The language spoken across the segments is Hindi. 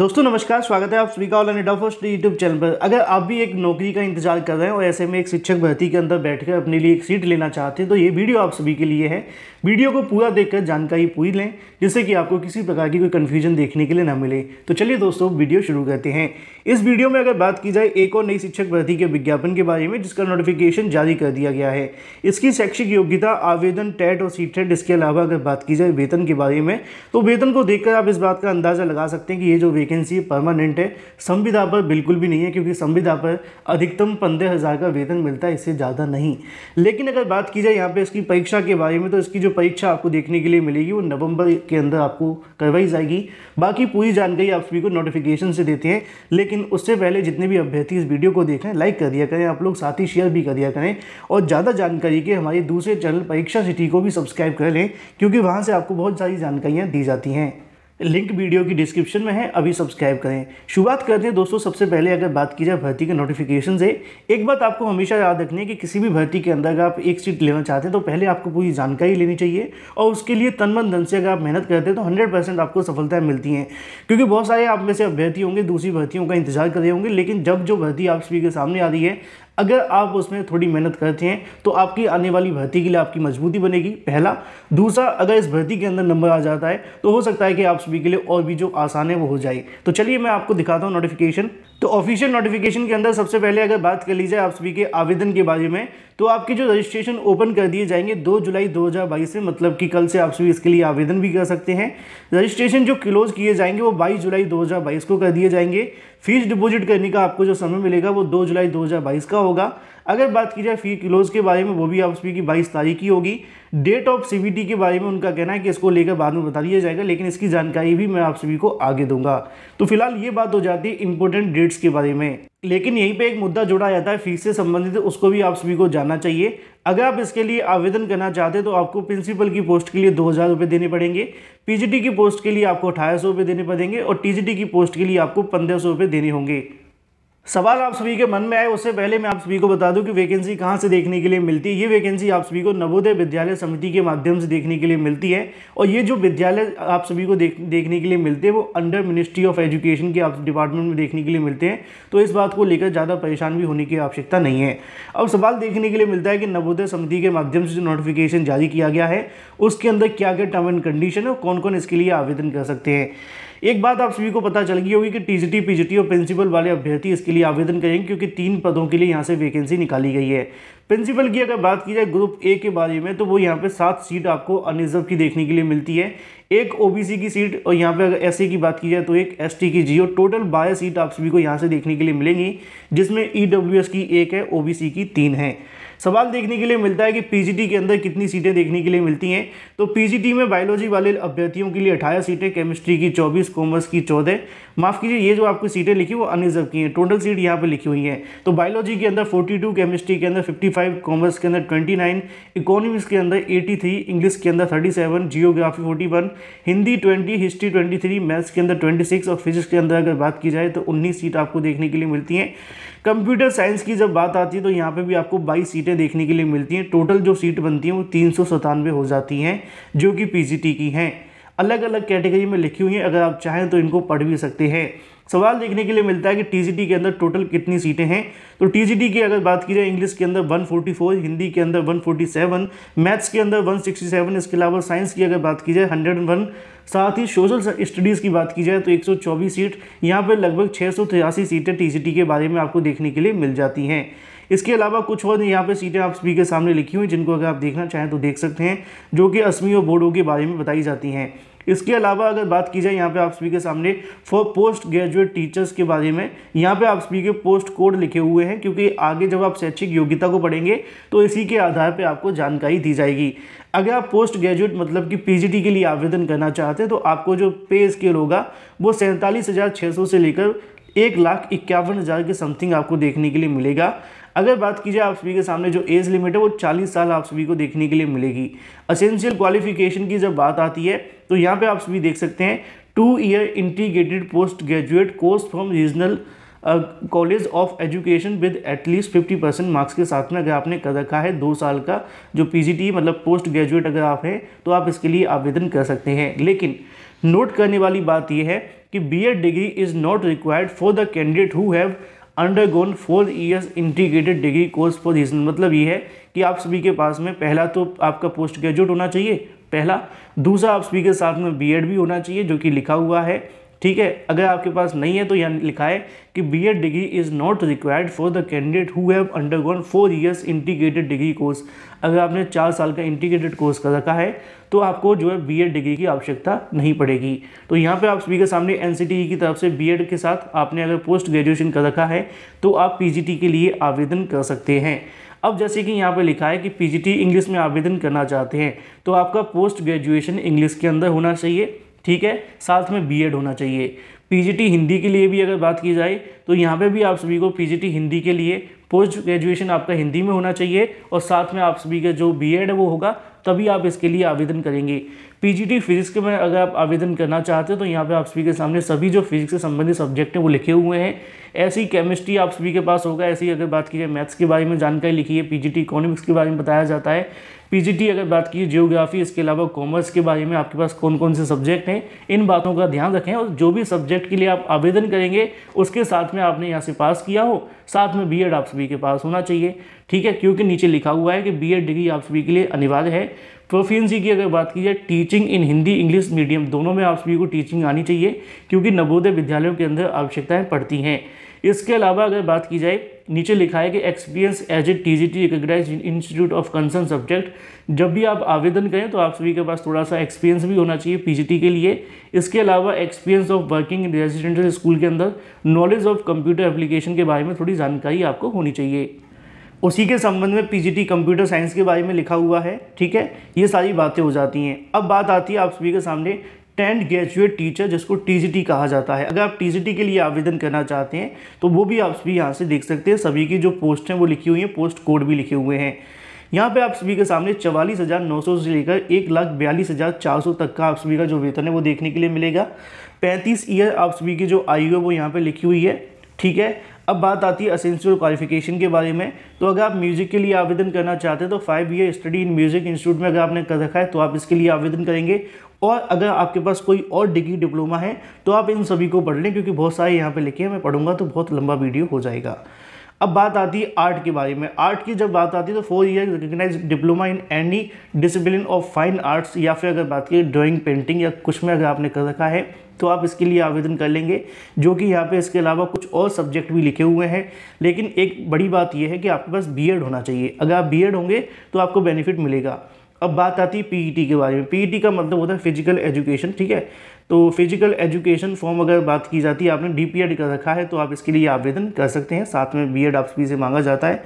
दोस्तों नमस्कार स्वागत है आप सभी का all and first YouTube channel पर अगर आप भी एक नौकरी का इंतजार कर रहे हैं और ऐसे में एक शिक्षक भर्ती के अंदर बैठकर अपने लिए एक सीट लेना चाहते हैं तो ये वीडियो आप सभी के लिए है वीडियो को पूरा देखकर जानकारी पूरी लें जिससे कि आपको किसी प्रकार की कोई कन्फ्यूजन देखने के लिए ना मिले तो चलिए दोस्तों वीडियो शुरू करते हैं इस वीडियो में अगर बात की जाए एक और नई शिक्षक भर्ती के विज्ञापन के बारे में जिसका नोटिफिकेशन जारी कर दिया गया है इसकी शैक्षिक योग्यता आवेदन टेट और सी टेट इसके अलावा अगर बात की जाए वेतन के बारे में तो वेतन को देखकर आप इस बात का अंदाज़ा लगा सकते हैं कि ये जो वैकेंसी परमानेंट है संविदा पर बिल्कुल भी नहीं है क्योंकि संविदा पर अधिकतम पंद्रह हज़ार का वेतन मिलता है इससे ज़्यादा नहीं लेकिन अगर बात की जाए यहाँ पे इसकी परीक्षा के बारे में तो इसकी जो परीक्षा आपको देखने के लिए मिलेगी वो नवंबर के अंदर आपको करवाई जाएगी बाकी पूरी जानकारी आप सभी को नोटिफिकेशन से देते हैं लेकिन उससे पहले जितने भी अभ्यर्थी इस वीडियो को देखें लाइक कर दिया करें आप लोग साथ ही शेयर भी कर दिया करें और ज़्यादा जानकारी के हमारे दूसरे चैनल परीक्षा सिटी को भी सब्सक्राइब कर लें क्योंकि वहाँ से आपको बहुत सारी जानकारियाँ दी जाती हैं लिंक वीडियो की डिस्क्रिप्शन में है अभी सब्सक्राइब करें शुरुआत करते हैं दोस्तों सबसे पहले अगर बात की जाए भर्ती के नोटिफिकेशन से एक बात आपको हमेशा याद रखनी है कि किसी भी भर्ती के अंदर अगर आप एक सीट लेना चाहते हैं तो पहले आपको पूरी जानकारी लेनी चाहिए और उसके लिए तन मन धन से अगर आप मेहनत करते हैं तो हंड्रेड आपको सफलताएँ मिलती हैं क्योंकि बहुत सारे आप में से अभ्यर्थी होंगे दूसरी भर्तियों का इंतजार कर रहे होंगे लेकिन जब जो भर्ती आप सभी के सामने आ रही है अगर आप उसमें थोड़ी मेहनत करते हैं तो आपकी आने वाली भर्ती के लिए आपकी मजबूती बनेगी पहला दूसरा अगर इस भर्ती के अंदर नंबर आ जाता है तो हो सकता है कि आप सभी के लिए और भी जो आसान है वो हो जाए तो चलिए मैं आपको दिखाता हूँ नोटिफिकेशन तो ऑफिशियल नोटिफिकेशन के अंदर सबसे पहले अगर बात कर ली जाए आप सभी के आवेदन के बारे में तो आपके जो रजिस्ट्रेशन ओपन कर दिए जाएंगे 2 जुलाई 2022 से मतलब कि कल से आप सभी इसके लिए आवेदन भी कर सकते हैं रजिस्ट्रेशन जो क्लोज किए जाएंगे वो 22 जुलाई 2022 को कर दिए जाएंगे फीस डिपॉजिट करने का आपको जो समय मिलेगा वो दो जुलाई दो का होगा अगर बात की जाए फी क्लोज के बारे में वो भी आप सभी की बाईस तारीख की होगी डेट ऑफ सीबीटी के बारे में उनका कहना है कि इसको लेकर बाद में बता दिया जाएगा लेकिन इसकी जानकारी भी मैं आप सभी को आगे दूंगा तो फिलहाल ये बात हो जाती है इंपॉर्टेंट डेट्स के बारे में लेकिन यहीं पे एक मुद्दा जोड़ा जाता है फीस से संबंधित उसको भी आप सभी को जानना चाहिए अगर आप इसके लिए आवेदन करना चाहते हैं तो आपको प्रिंसिपल की पोस्ट के लिए दो हज़ार रुपये देने पड़ेंगे पीजीटी की पोस्ट के लिए आपको अठारह सौ रुपये देने पड़ेंगे और टीजीटी की पोस्ट के लिए आपको पंद्रह सौ रुपये देने होंगे सवाल आप सभी के मन में आए उससे पहले मैं आप सभी को बता दूं कि वैकेंसी कहां से देखने के लिए मिलती है ये वैकेंसी आप सभी को नवोदय विद्यालय समिति के माध्यम से देखने के लिए मिलती है और ये जो विद्यालय आप सभी को देख देखने के लिए मिलते हैं वो अंडर मिनिस्ट्री ऑफ एजुकेशन के आप डिपार्टमेंट में देखने के लिए मिलते हैं तो इस बात को लेकर ज़्यादा परेशान भी होने की आवश्यकता नहीं है अब सवाल देखने के लिए मिलता है कि नवोदय समिति के माध्यम से जो नोटिफिकेशन जारी किया गया है उसके अंदर क्या क्या टर्म एंड कंडीशन है कौन कौन इसके लिए आवेदन कर सकते हैं एक बात आप सभी को पता चल गई होगी कि टीजीटी पीजीटी और प्रिंसिपल वाले अभ्यर्थी इसके लिए आवेदन करेंगे क्योंकि तीन पदों के लिए यहाँ से वैकेंसी निकाली गई है प्रिंसिपल की अगर बात की जाए ग्रुप ए के बारे में तो वो यहाँ पे सात सीट आपको अनिजर्व की देखने के लिए मिलती है एक ओबीसी की सीट और यहाँ पे अगर एस की बात की जाए तो एक एसटी की जी टोटल बारह सीट आप सभी को यहाँ से देखने के लिए मिलेंगी जिसमें ईडब्ल्यूएस की एक है ओबीसी की तीन है सवाल देखने के लिए मिलता है कि पीजीटी के अंदर कितनी सीटें देखने के लिए मिलती हैं तो पीजीटी में बायोलॉजी वाले अभ्यर्थियों के लिए अठारह सीटें केमिस्ट्री की चौबीस कॉमर्स की चौदह माफ़ कीजिए ये जो आपकी सीटें लिखी वो अनरिजर्व की हैं टोटल सीट यहाँ पर लिखी हुई है तो बायोलॉजी के अंदर फोर्टी टू केमिस्ट्री के अंदर फिफ्टी फाइव कॉमर्स के अंदर ट्वेंटी नाइन इकोनॉमिक्स के अंदर एटी थ्री इंग्लिश के अंदर thirty seven geography forty one Hindi twenty history twenty three maths के अंदर ट्वेंटी सिक्स और फिजिक्स के अंदर अगर बात की जाए तो उन्नीस सीट आपको देखने के लिए मिलती हैं कंप्यूटर साइंस की जब बात आती है तो यहाँ पर भी आपको बाईस सीटें सीटें देखने के लिए मिलती हैं टोटल जो सीट बनती हैं वो तीन हो जाती हैं जो कि पीजीटी की हैं अलग अलग कैटेगरी में लिखी हुई हैं अगर आप चाहें तो इनको पढ़ भी सकते हैं सवाल देखने के लिए मिलता है कि टीजीटी के अंदर टोटल कितनी सीटें हैं तो टीजीटी की अगर बात की जाए इंग्लिश के अंदर 144 हिंदी के अंदर 147 मैथ्स के अंदर 167 इसके अलावा साइंस की अगर बात की जाए 101 साथ ही सोशल स्टडीज़ की बात की जाए तो 124 सीट यहां पर लगभग छः सीटें टी के बारे में आपको देखने के लिए मिल जाती हैं इसके अलावा कुछ और यहाँ पे सीटें आप सभी के सामने लिखी हुई जिनको अगर आप देखना चाहें तो देख सकते हैं जो कि असमी और बोर्डों के बारे में बताई जाती हैं इसके अलावा अगर बात की जाए यहाँ पे आप सभी के सामने फॉर पोस्ट ग्रेजुएट टीचर्स के बारे में यहाँ पे आप सभी के पोस्ट कोड लिखे हुए हैं क्योंकि आगे जब आप शैक्षिक योग्यता को पढ़ेंगे तो इसी के आधार पे आपको जानकारी दी जाएगी अगर आप पोस्ट ग्रेजुएट मतलब कि पीजीटी के लिए आवेदन करना चाहते हैं तो आपको जो पे स्केल होगा वो सैंतालीस से लेकर एक लाख इक्यावन हज़ार के समथिंग आपको देखने के लिए मिलेगा अगर बात की जाए आप सभी के सामने जो एज लिमिट है वो चालीस साल आप सभी को देखने के लिए मिलेगी असेंशियल क्वालिफिकेशन की जब बात आती है तो यहाँ पर आप सभी देख सकते हैं two year integrated post graduate course from regional college of education with at least fifty percent marks के साथ में अगर आपने कर रखा है दो साल का जो टी मतलब पोस्ट ग्रेजुएट अगर आप हैं तो आप इसके लिए आवेदन कर सकते हैं लेकिन नोट करने वाली बात यह है कि B Ed degree is not required for the candidate who have undergone four years integrated degree course for reason मतलब ये है कि आप सभी के पास में पहला तो आपका पोस्ट ग्रेजुएट होना चाहिए पहला दूसरा आप सभी के साथ में बीएड भी होना चाहिए जो कि लिखा हुआ है ठीक है अगर आपके पास नहीं है तो यहाँ लिखा है कि B Ed degree is not required for the candidate who have undergone four years integrated degree course अगर आपने चार साल का इंटीग्रेटेड कोर्स कर रखा है तो आपको जो है बी एड डिग्री की आवश्यकता नहीं पड़ेगी तो यहाँ पे आप सभी के सामने एन e की तरफ से बी एड के साथ आपने अगर पोस्ट ग्रेजुएशन कर रखा है तो आप पी के लिए आवेदन कर सकते हैं अब जैसे कि यहाँ पे लिखा है कि पी इंग्लिश में आवेदन करना चाहते हैं तो आपका पोस्ट ग्रेजुएशन इंग्लिश के अंदर होना चाहिए ठीक है साथ में बीएड होना चाहिए पीजीटी हिंदी के लिए भी अगर बात की जाए तो यहाँ पे भी आप सभी को पीजीटी हिंदी के लिए पोस्ट ग्रेजुएशन आपका हिंदी में होना चाहिए और साथ में आप सभी का जो बीएड है वो होगा तभी आप इसके लिए आवेदन करेंगे पी फिजिक्स के में अगर आप आवेदन करना चाहते हैं तो यहाँ पे आप सभी के सामने सभी जो फिजिक्स से संबंधित सब्जेक्ट हैं वो लिखे हुए हैं ऐसी ही केमिस्ट्री आप सभी के पास होगा ऐसी अगर बात की जाए मैथ्स के बारे में जानकारी लिखी है पी इकोनॉमिक्स के बारे में बताया जाता है पीजीटी अगर बात की जियोग्राफी इसके अलावा कॉमर्स के बारे में आपके पास कौन कौन से सब्जेक्ट हैं इन बातों का ध्यान रखें और जो भी सब्जेक्ट के लिए आप आवेदन करेंगे उसके साथ में आपने यहाँ से पास किया हो साथ में बी आप सभी के पास होना चाहिए ठीक है क्योंकि नीचे लिखा हुआ है कि बी डिग्री आप सभी के लिए अनिवार्य है प्रोफियंसी की अगर बात की जाए teaching in Hindi English medium दोनों में आप सभी को टीचिंग आनी चाहिए क्योंकि नवोदय विद्यालयों के अंदर आवश्यकताएं पड़ती हैं इसके अलावा अगर बात की जाए नीचे लिखा है कि experience as a T G T recognise institute of concern subject जब भी आप आवेदन करें तो आप सभी के पास थोड़ा सा एक्सपीरियंस भी होना चाहिए पीजीटी के लिए इसके अलावा experience of working in residential school के अंदर नॉलेज ऑफ कंप्यूटर एप्लीकेशन के बारे में थोड़ी जानकारी आपको होनी चाहिए उसी के संबंध में पीजीटी कंप्यूटर साइंस के बारे में लिखा हुआ है ठीक है ये सारी बातें हो जाती हैं अब बात आती है आप सभी के सामने टेंथ ग्रेजुएट टीचर जिसको टीजीटी कहा जाता है अगर आप टीजीटी के लिए आवेदन करना चाहते हैं तो वो भी आप सभी यहाँ से देख सकते हैं सभी की जो पोस्ट हैं वो लिखी हुई हैं पोस्ट कोड भी लिखे हुए हैं यहाँ पे आप सभी के सामने चवालीस हज़ार नौ सौ से लेकर एक लाख बयालीस हज़ार चार सौ तक का आप सभी का जो वेतन है वो देखने के लिए मिलेगा पैंतीस ईयर आप सभी की जो आयु है वो यहाँ पे लिखी हुई है ठीक है अब बात आती है असेंशियल क्वालिफिकेशन के बारे में तो अगर आप म्यूज़िक के लिए आवेदन करना चाहते हैं तो five year study in music institute में अगर आपने कर रखा है तो आप इसके लिए आवेदन करेंगे और अगर आपके पास कोई और डिग्री डिप्लोमा है तो आप इन सभी को पढ़ लें क्योंकि बहुत सारे यहाँ पर लिखे हैं मैं पढ़ूंगा तो बहुत लंबा वीडियो हो जाएगा अब बात आती है आर्ट के बारे में आर्ट की जब बात आती है तो four year recognise diploma in any discipline of fine arts या फिर अगर बात की ड्राइंग पेंटिंग या कुछ में अगर आपने कर रखा है तो आप इसके लिए आवेदन कर लेंगे जो कि यहाँ पे इसके अलावा कुछ और सब्जेक्ट भी लिखे हुए हैं लेकिन एक बड़ी बात यह है कि आपके पास बी होना चाहिए अगर आप बी होंगे तो आपको बेनिफिट मिलेगा अब बात आती है पीईटी e के बारे में पीईटी e का मतलब होता है फिजिकल एजुकेशन ठीक है तो फिजिकल एजुकेशन फॉर्म अगर बात की जाती है आपने डी कर रखा है तो आप इसके लिए आवेदन कर सकते हैं साथ में बी एड से मांगा जाता है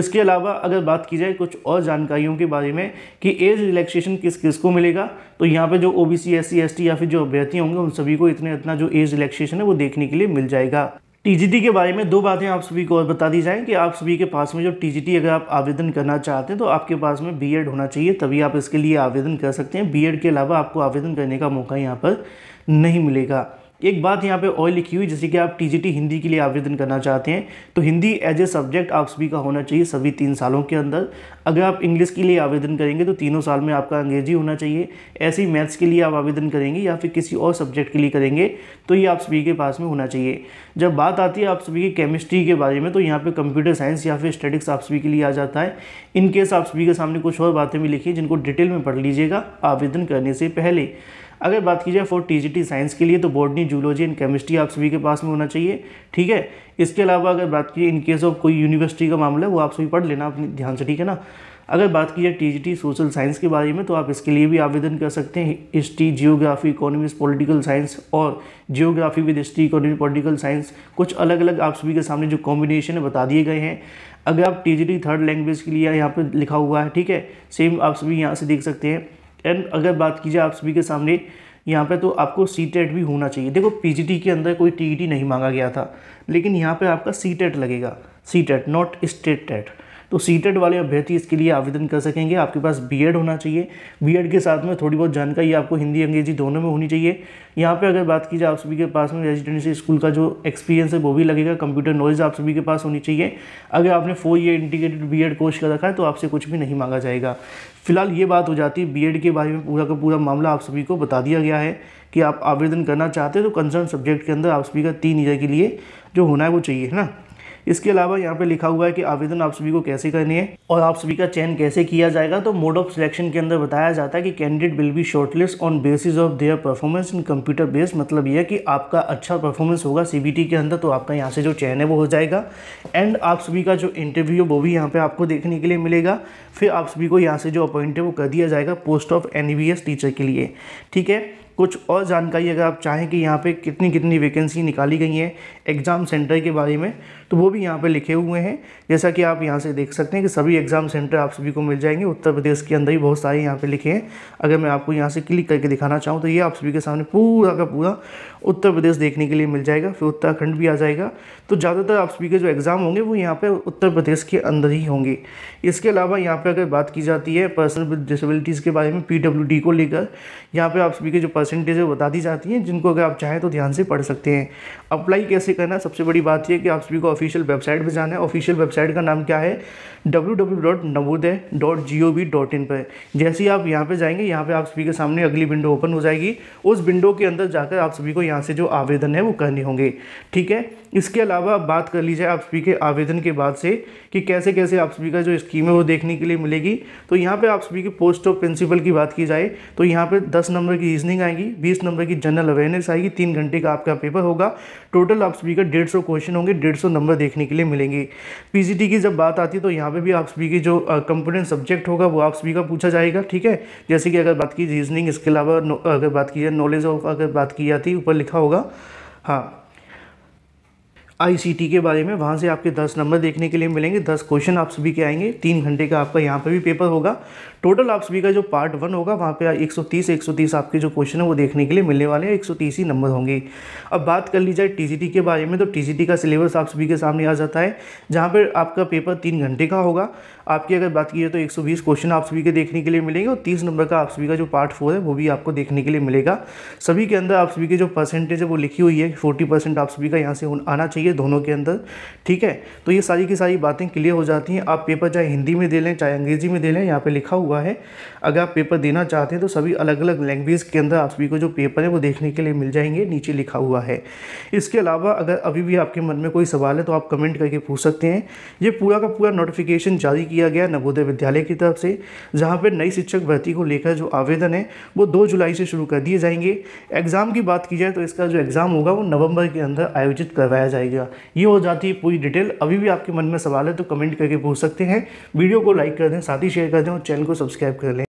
इसके अलावा अगर बात की जाए कुछ और जानकारियों के बारे में कि एज रिलैक्सेशन किस किस को मिलेगा तो यहाँ पे जो O B C S C S T या फिर जो अभ्यर्थी होंगे उन सभी को इतने इतना जो एज रिलैक्सेशन है वो देखने के लिए मिल जाएगा टीजीटी के बारे में दो बातें आप सभी को और बता दी जाएँ कि आप सभी के पास में जो टीजीटी अगर आप आवेदन करना चाहते हैं तो आपके पास में बीएड होना चाहिए तभी आप इसके लिए आवेदन कर सकते हैं बीएड के अलावा आपको आवेदन करने का मौका यहाँ पर नहीं मिलेगा एक बात यहाँ पे और लिखी हुई जैसे कि आप टीजीटी हिंदी के लिए आवेदन करना चाहते हैं तो हिंदी एज ए सब्जेक्ट आप सभी का होना चाहिए सभी तीन सालों के अंदर अगर आप इंग्लिश के लिए आवेदन करेंगे तो तीनों साल में आपका अंग्रेजी होना चाहिए ऐसे ही मैथ्स के लिए आप आवेदन करेंगे या फिर किसी और सब्जेक्ट के लिए करेंगे तो ये आप सभी के पास में होना चाहिए जब बात आती है आप सभी की केमिस्ट्री के बारे में तो यहाँ पर कंप्यूटर साइंस या फिर स्टडिक्स आप सभी के लिए आ जाता है इनकेस आप सभी के सामने कुछ और बातें भी लिखी जिनको डिटेल में पढ़ लीजिएगा आवेदन करने से पहले अगर बात की जाए फॉर टी साइंस के लिए तो बॉडनी जूलॉजी एंड केमिस्ट्री आप सभी के पास में होना चाहिए ठीक है इसके अलावा अगर बात की इन केस ऑफ कोई यूनिवर्सिटी का मामला है वो आप सभी पढ़ लेना अपने ध्यान से ठीक है ना अगर बात की जाए टी सोशल साइंस के बारे में तो आप इसके लिए भी आवेदन कर सकते हैं history geography economics political science और geography with history economic political science कुछ अलग अलग आप सभी के सामने जो कॉम्बिनेशन है बता दिए गए हैं अगर आप टी थर्ड लैंग्वेज के लिए यहाँ पर लिखा हुआ है ठीक है सेम आप सभी यहाँ से देख सकते हैं एंड अगर बात की जाए आप सभी के सामने यहाँ पे तो आपको सी टेट भी होना चाहिए देखो पी के अंदर कोई टी e नहीं मांगा गया था लेकिन यहाँ पे आपका सी टेट लगेगा C TET not state TET तो सीटेड e वाले अभ्यर्थी इसके लिए आवेदन कर सकेंगे आपके पास बीएड होना चाहिए बीएड के साथ में थोड़ी बहुत जानकारी आपको हिंदी अंग्रेजी दोनों में होनी चाहिए यहाँ पर अगर बात की जाए आप सभी के पास में रेजिडेंसी स्कूल का जो एक्सपीरियंस है वो भी लगेगा कंप्यूटर नॉलेज आप सभी के पास होनी चाहिए अगर आपने four year integrated B course कर रखा है तो आपसे कुछ भी नहीं मांगा जाएगा फिलहाल ये बात हो जाती है बीएड के बारे में पूरा का पूरा मामला आप सभी को बता दिया गया है कि आप आवेदन करना चाहते हैं तो कंसर्न सब्जेक्ट के अंदर आप सभी का तीन ईयर के लिए जो होना है वो चाहिए है ना इसके अलावा यहाँ पे लिखा हुआ है कि आवेदन आप सभी को कैसे करनी है और आप सभी का चयन कैसे किया जाएगा तो मोड ऑफ सिलेक्शन के अंदर बताया जाता है कि candidate will be shortlist on basis of their performance in computer based मतलब यह कि आपका अच्छा परफॉर्मेंस होगा सी के अंदर तो आपका यहाँ से जो चयन है वो हो जाएगा एंड आप सभी का जो इंटरव्यू वो भी यहाँ पे आपको देखने के लिए मिलेगा फिर आप सभी को यहाँ से जो अपॉइंट है वो कर दिया जाएगा पोस्ट ऑफ एन टीचर के लिए ठीक है कुछ और जानकारी अगर आप चाहें कि यहाँ पे कितनी कितनी वैकेंसी निकाली गई हैं एग्ज़ाम सेंटर के बारे में तो वो भी यहाँ पे लिखे हुए हैं जैसा कि आप यहाँ से देख सकते हैं कि सभी एग्ज़ाम सेंटर आप सभी को मिल जाएंगे उत्तर प्रदेश के अंदर ही बहुत सारे यहाँ पे लिखे हैं अगर मैं आपको यहाँ से क्लिक करके दिखाना चाहूँ तो ये आप सभी के सामने पूरा का पूरा उत्तर प्रदेश देखने के लिए मिल जाएगा फिर उत्तराखंड भी आ जाएगा तो ज़्यादातर आप सभी के जो एग्ज़ाम होंगे वो यहाँ पर उत्तर प्रदेश के अंदर ही होंगे इसके अलावा यहाँ पर अगर बात की जाती है पर्सन विद डिसबिलिटीज़ के बारे में पी को लेकर यहाँ पर आप सभी के जो परसेंटेज है बता दी जाती हैं जिनको अगर आप चाहें तो ध्यान से पढ़ सकते हैं अप्लाई कैसे करना सबसे बड़ी बात यह कि आप सभी को ऑफिशियल वेबसाइट पर जाना है ऑफिशियल वेबसाइट का नाम क्या है इन पर जैसे ही आप यहाँ पर जाएंगे यहाँ पर आप सभी के सामने अगली विंडो ओपन हो जाएगी उस विंडो के अंदर जाकर आप सभी को यहाँ से जो आवेदन है वो करने होंगे ठीक है इसके अलावा बात कर लीजिए आप सभी के आवेदन के बाद से कि कैसे कैसे आप सभी का जो स्कीम है वो देखने के लिए मिलेगी तो यहाँ पे आप सभी की पोस्ट ऑफ प्रिंसिपल की बात की जाए तो यहाँ पे 10 नंबर की रीजनिंग आएगी 20 नंबर की जनरल अवेयरनेस आएगी तीन घंटे का आपका पेपर होगा टोटल आप सभी का डेढ़ क्वेश्चन होंगे डेढ़ नंबर देखने के लिए मिलेंगे पी की जब बात आती है तो यहाँ पर भी आप सभी की जो कंपोनेंट सब्जेक्ट होगा वो आप सभी का पूछा जाएगा ठीक है जैसे कि अगर बात की रीजनिंग इसके अलावा अगर बात की जाए नॉलेज ऑफ अगर बात की जाती है ऊपर लिखा होगा हाँ आईसीटी के बारे में वहाँ से आपके दस नंबर देखने के लिए मिलेंगे दस क्वेश्चन आप सभी के आएंगे तीन घंटे का आपका यहाँ पर भी पेपर होगा टोटल आप सभी का जो पार्ट वन होगा वहाँ पे 130 130 आपके जो क्वेश्चन है वो देखने के लिए मिलने वाले हैं 130 ही नंबर होंगे अब बात कर ली जाए टी के बारे में तो टी का सिलेबस आप सभी के सामने आ जाता है जहाँ पर आपका पेपर तीन घंटे का होगा आपकी अगर बात की जाए तो 120 क्वेश्चन आप सभी के देखने के लिए मिलेंगे और 30 नंबर का आप सभी का जो पार्ट फोर है वो भी आपको देखने के लिए मिलेगा सभी के अंदर आप सभी के जो परसेंटेज है वो लिखी हुई है फोर्टी परसेंट आप सभी का यहाँ से आना चाहिए दोनों के अंदर ठीक है तो ये सारी की सारी बातें क्लियर हो जाती हैं आप पेपर चाहे हिंदी में दे लें चाहे अंग्रेजी में दे लें यहाँ पर लिखा हुआ है अगर आप पेपर देना चाहते हैं तो सभी अलग अलग लैंग्वेज के अंदर आप सभी को जो पेपर है वो देखने के लिए मिल जाएंगे नीचे लिखा हुआ है इसके अलावा अगर अभी भी आपके मन में कोई सवाल है तो आप कमेंट करके पूछ सकते हैं ये पूरा का पूरा नोटिफिकेशन जारी किया किया गया नवोदय विद्यालय की तरफ से जहाँ पर नई शिक्षक भर्ती को लेकर जो आवेदन है वो दो जुलाई से शुरू कर दिए जाएंगे एग्ज़ाम की बात की जाए तो इसका जो एग्ज़ाम होगा वो नवंबर के अंदर आयोजित करवाया जाएगा ये हो जाती है पूरी डिटेल अभी भी आपके मन में सवाल है तो कमेंट करके पूछ सकते हैं वीडियो को लाइक कर दें साथ ही शेयर कर दें और चैनल को सब्सक्राइब कर लें